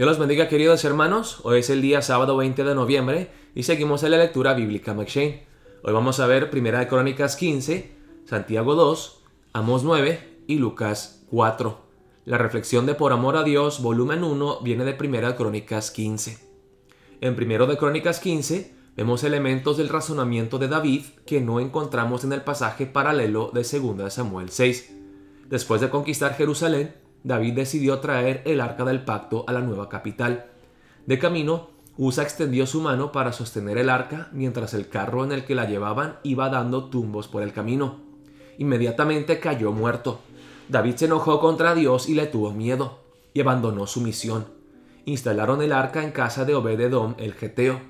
Dios los bendiga queridos hermanos, hoy es el día sábado 20 de noviembre y seguimos en la lectura bíblica McShane. Hoy vamos a ver 1 de Crónicas 15, Santiago 2, Amos 9 y Lucas 4. La reflexión de Por Amor a Dios, volumen 1, viene de 1 de Crónicas 15. En 1 de Crónicas 15 vemos elementos del razonamiento de David que no encontramos en el pasaje paralelo de 2 Samuel 6. Después de conquistar Jerusalén, David decidió traer el arca del pacto a la nueva capital. De camino, Usa extendió su mano para sostener el arca mientras el carro en el que la llevaban iba dando tumbos por el camino. Inmediatamente cayó muerto. David se enojó contra Dios y le tuvo miedo, y abandonó su misión. Instalaron el arca en casa de Obededom el Geteo.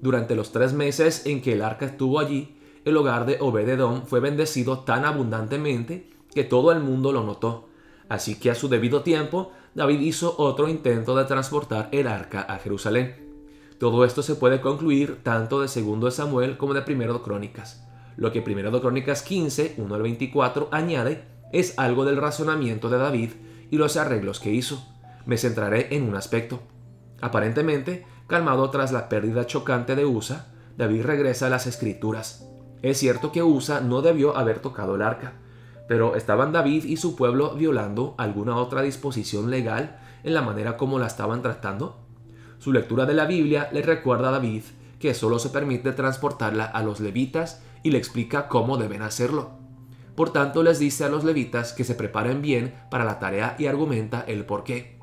Durante los tres meses en que el arca estuvo allí, el hogar de Obededom fue bendecido tan abundantemente que todo el mundo lo notó. Así que a su debido tiempo, David hizo otro intento de transportar el arca a Jerusalén. Todo esto se puede concluir tanto de 2 Samuel como de 1 Crónicas. Lo que 1 Crónicas 15, 1 al 24 añade es algo del razonamiento de David y los arreglos que hizo. Me centraré en un aspecto. Aparentemente, calmado tras la pérdida chocante de Usa, David regresa a las escrituras. Es cierto que Usa no debió haber tocado el arca, pero estaban David y su pueblo violando alguna otra disposición legal en la manera como la estaban tratando? Su lectura de la Biblia le recuerda a David que solo se permite transportarla a los levitas y le explica cómo deben hacerlo. Por tanto, les dice a los levitas que se preparen bien para la tarea y argumenta el por qué.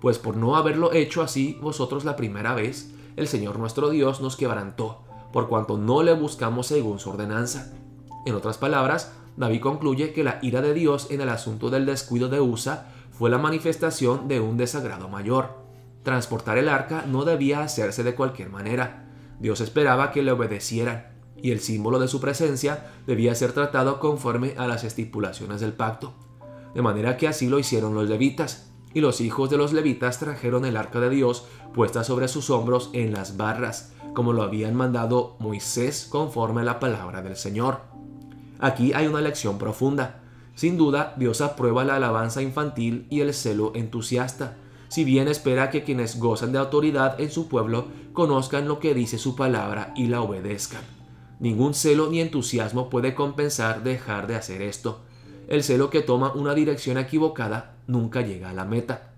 Pues por no haberlo hecho así vosotros la primera vez, el Señor nuestro Dios nos quebrantó, por cuanto no le buscamos según su ordenanza. En otras palabras, David concluye que la ira de Dios en el asunto del descuido de Usa fue la manifestación de un desagrado mayor. Transportar el arca no debía hacerse de cualquier manera. Dios esperaba que le obedecieran, y el símbolo de su presencia debía ser tratado conforme a las estipulaciones del pacto. De manera que así lo hicieron los levitas, y los hijos de los levitas trajeron el arca de Dios puesta sobre sus hombros en las barras, como lo habían mandado Moisés conforme a la palabra del Señor. Aquí hay una lección profunda. Sin duda, Dios aprueba la alabanza infantil y el celo entusiasta, si bien espera que quienes gozan de autoridad en su pueblo conozcan lo que dice su palabra y la obedezcan. Ningún celo ni entusiasmo puede compensar dejar de hacer esto. El celo que toma una dirección equivocada nunca llega a la meta.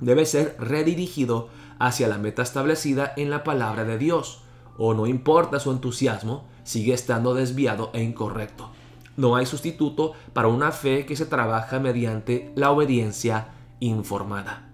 Debe ser redirigido hacia la meta establecida en la palabra de Dios, o no importa su entusiasmo, sigue estando desviado e incorrecto. No hay sustituto para una fe que se trabaja mediante la obediencia informada.